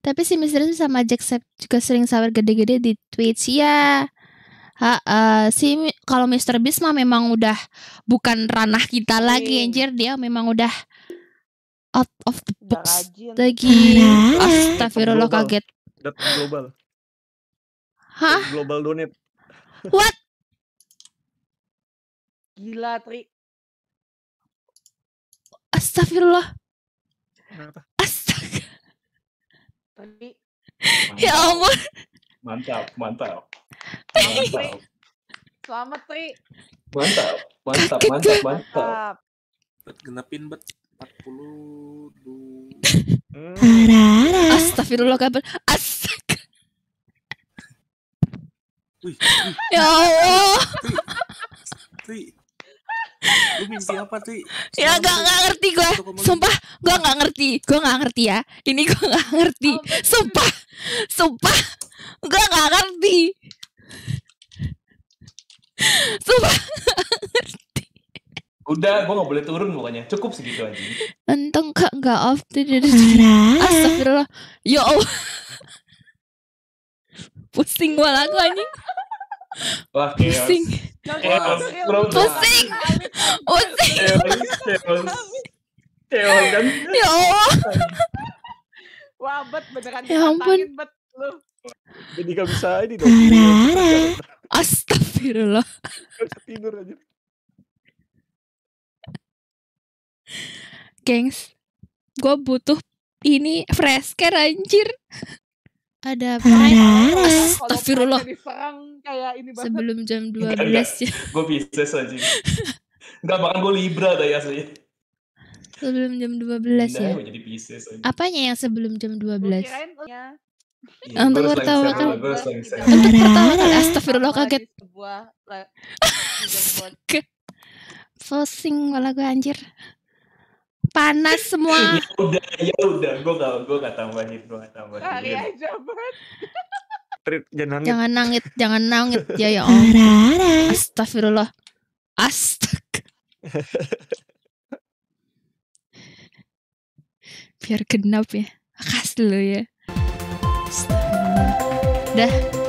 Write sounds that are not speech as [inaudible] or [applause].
Tapi si Misterius sama Jack Sepp juga sering sawer gede-gede di Twitch ya. Ha, uh, si kalau Mister Bisma memang udah bukan ranah kita iya. lagi anjir dia memang udah out of the box lagi. Astagfirullah kaget. global. Hah? Global donate. What? Gila, Tri. Astagfirullah. Kenapa? tadi ya allah mantap mantap mantap selamat Tri mantap mantap mantap mantap bet genepin bet 42 Tarara. Hmm. Astagfirullah kabar. Astaga. ya Allah mimpi apa tuh? Ya gak, gak ngerti gue Sumpah gue gak ngerti Gue gak ngerti ya Ini gue gak ngerti Sumpah Sumpah Gue gak ngerti Sumpah gak ngerti Udah gue gak boleh turun pokoknya Cukup segitu aja Untung kak gak off Astagfirullah Ya Allah Pusing gue lagu anjing Wah, Pusing. Pusing. Ceol, oh, ceol, kan? Ya Allah. Wah, bet beneran. Ya ampun. Bet, lu. Jadi gak bisa ini dong. Rara. Astagfirullah. Tidur aja. Gengs, gue butuh ini fresh care anjir. Ada Rara. Astagfirullah. kayak ini Sebelum jam 12 ya. Gue bisa saja. Enggak, bahkan gue Libra tadi ya, asli. Sebelum jam 12 Indah, ya? ya jadi Pisces. Apanya yang sebelum jam 12? ya. Iya, untuk pertama kan untuk pertama kan astagfirullah kaget Fosing malah gue anjir. Panas semua. [laughs] ya udah, ya udah, gue gak gue gak tambahin, gue gak tambahin. Kali iya. aja banget. jangan nangit. Jangan nangit, jangan nangit. Ya ya [laughs] Allah. Astagfirullah. Astag. Biar genap ya. Khas dulu ya. Dah.